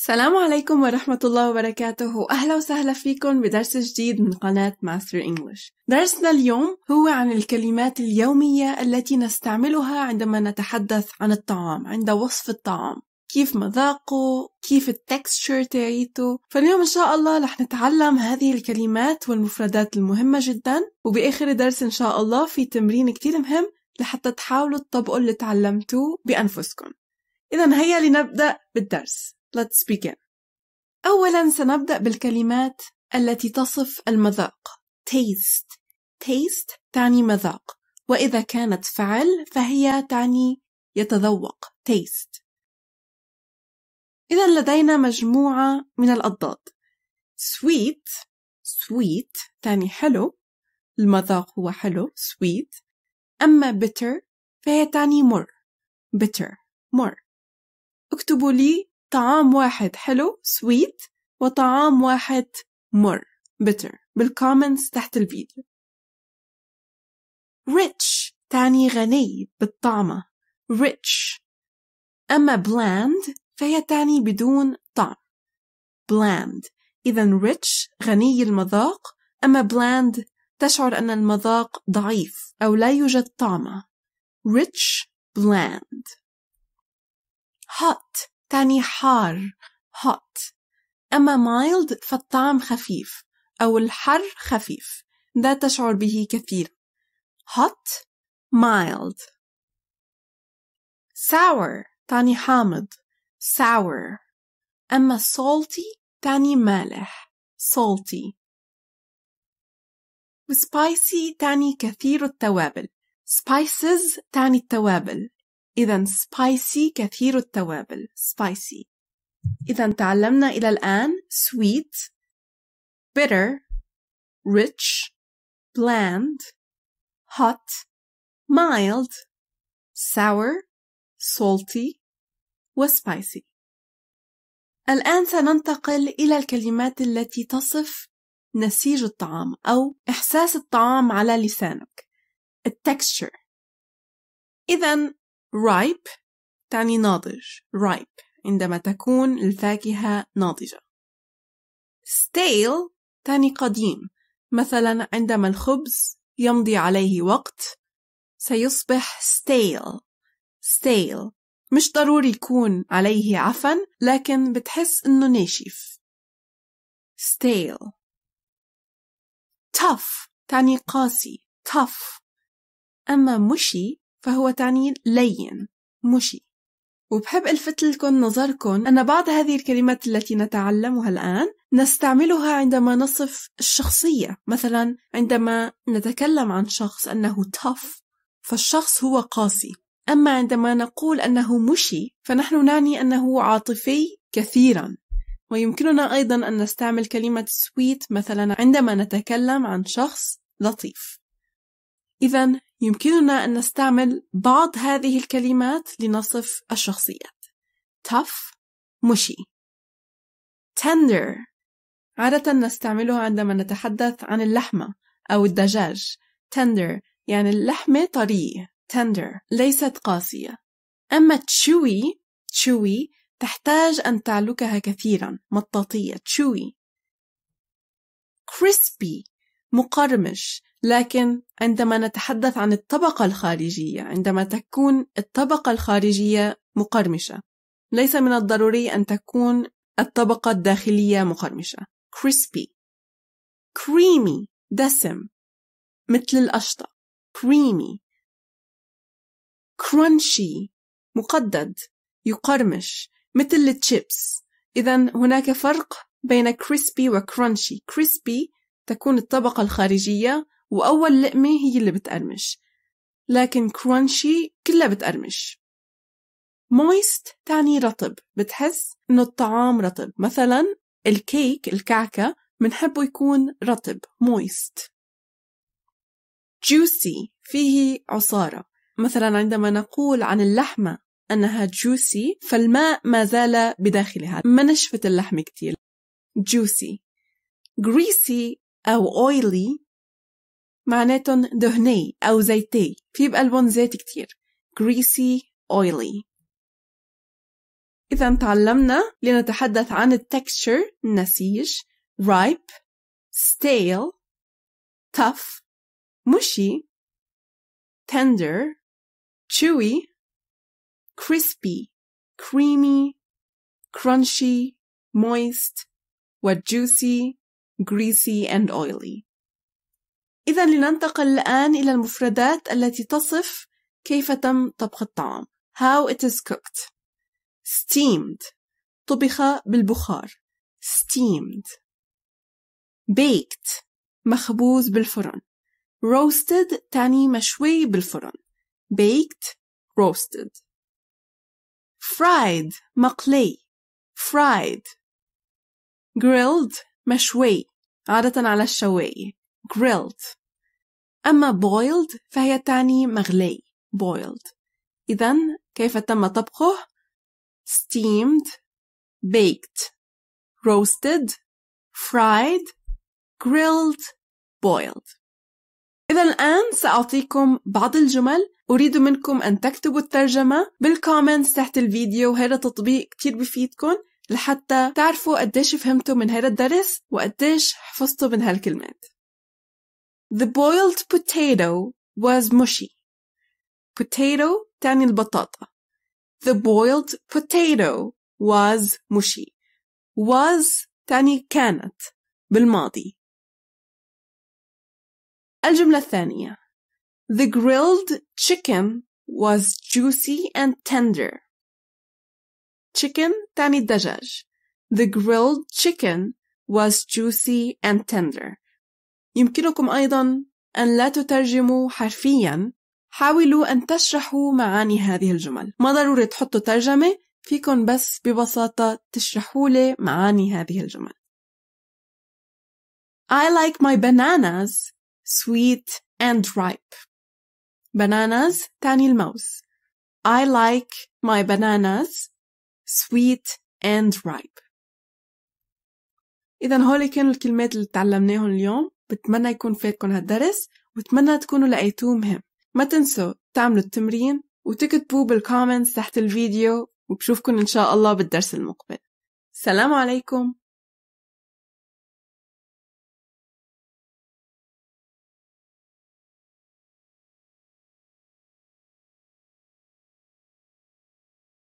السلام عليكم ورحمة الله وبركاته وأهلا وسهلا فيكم بدرس جديد من قناة ماستر إنجلش درسنا اليوم هو عن الكلمات اليومية التي نستعملها عندما نتحدث عن الطعام عند وصف الطعام كيف مذاقه كيف التكستشر تاعيته فاليوم إن شاء الله رح نتعلم هذه الكلمات والمفردات المهمة جدا وبآخر درس إن شاء الله في تمرين كتير مهم لحتى تحاولوا تطبقوا اللي تعلمتوه بأنفسكم إذا هيا لنبدأ بالدرس Let's begin. أولا سنبدأ بالكلمات التي تصف المذاق taste taste تعني مذاق وإذا كانت فعل فهي تعني يتذوق taste إذا لدينا مجموعة من الأضداد sweet sweet تعني حلو المذاق هو حلو sweet أما bitter فهي تعني مر bitter مر اكتبوا لي طعام واحد حلو سويت وطعام واحد مر bitter بالكومنتس تحت الفيديو rich تعني غني بالطعمة rich أما bland فهي تعني بدون طعم bland إذا rich غني المذاق أما bland تشعر أن المذاق ضعيف أو لا يوجد طعمة rich bland hot تاني حار hot أما mild فالطعم خفيف أو الحر خفيف لا تشعر به كثيرا hot mild sour تاني حامض sour أما salty تاني مالح salty وسبايسي تاني كثير التوابل spices تاني التوابل إذا spicy كثير التوابل spicy إذا تعلمنا إلى الآن sweet bitter rich bland hot mild sour salty spicy الآن سننتقل إلى الكلمات التي تصف نسيج الطعام أو إحساس الطعام على لسانك التكستشر إذا ripe تعني ناضج ripe عندما تكون الفاكهة ناضجة stale تعني قديم مثلا عندما الخبز يمضي عليه وقت سيصبح stale stale مش ضروري يكون عليه عفن لكن بتحس انه ناشف stale tough تعني قاسي tough أما mushy فهو تعني لين مشي وبحب الفت لكم نظركم أن بعض هذه الكلمات التي نتعلمها الآن نستعملها عندما نصف الشخصية مثلا عندما نتكلم عن شخص أنه tough فالشخص هو قاسي أما عندما نقول أنه مشي فنحن نعني أنه عاطفي كثيرا ويمكننا أيضا أن نستعمل كلمة sweet مثلا عندما نتكلم عن شخص لطيف إذا يمكننا أن نستعمل بعض هذه الكلمات لنصف الشخصيات tough مشي tender عادة نستعمله عندما نتحدث عن اللحمة أو الدجاج tender يعني اللحمة طرية tender ليست قاسية أما chewy chewy تحتاج أن تعلكها كثيرا مطاطية chewy crispy مقرمش لكن عندما نتحدث عن الطبقة الخارجية عندما تكون الطبقة الخارجية مقرمشة ليس من الضروري أن تكون الطبقة الداخلية مقرمشة crispy creamy دسم مثل القشطة creamy crunchy مقدد يقرمش مثل التشيبس إذا هناك فرق بين crispy و crunchy crispy تكون الطبقة الخارجية وأول لقمة هي اللي بتقرمش لكن كرونشي كلها بتقرمش مويست تعني رطب بتحس إنه الطعام رطب مثلا الكيك الكعكة منحبه يكون رطب مويست جوسي فيه عصارة مثلا عندما نقول عن اللحمة أنها جوسي فالماء ما زال بداخلها ما نشفت اللحمة كتير جوسي greasy أو oily معناتهم دهني أو زيتي في بقلبهم زيت كتير greasy oily إذا تعلمنا لنتحدث عن التكستشر النسيج ripe stale tough mushy tender chewy crispy creamy crunchy moist juicy greasy and oily إذا لننتقل الآن إلى المفردات التي تصف كيف تم طبخ الطعام how it is cooked steamed طبخ بالبخار steamed baked مخبوز بالفرن roasted تعني مشوي بالفرن baked roasted fried مقلي fried grilled مشوي عادة على الشواية grilled أما boiled فهي تعني مغلي boiled إذا كيف تم طبخه steamed baked roasted fried grilled boiled إذا الآن سأعطيكم بعض الجمل أريد منكم أن تكتبوا الترجمة بالكومنتس تحت الفيديو هذا تطبيق كتير بفيدكم لحتى تعرفوا قديش فهمتوا من هذا الدرس وقديش حفظتوا من هالكلمات The boiled potato was mushy. Potato تعني البطاطا. The boiled potato was mushy. Was تعني كانت بالماضي. الجملة الثانية The grilled chicken was juicy and tender. Chicken tami الدجاج. The grilled chicken was juicy and tender. يمكنكم أيضا أن لا تترجموا حرفيا حاولوا أن تشرحوا معاني هذه الجمل ما ضروري تحطوا ترجمة فيكم بس ببساطة تشرحوا لي معاني هذه الجمل I like my bananas sweet and ripe bananas تعني الموز I like my bananas sweet and ripe إذا هولي كانوا الكلمات اللي تعلمناهم اليوم بتمنى يكون فاتكم هالدرس وبتمنى تكونوا لقيتوه مهم ما تنسوا تعملوا التمرين وتكتبوا بالكومنتس تحت الفيديو وبشوفكن إن شاء الله بالدرس المقبل سلام عليكم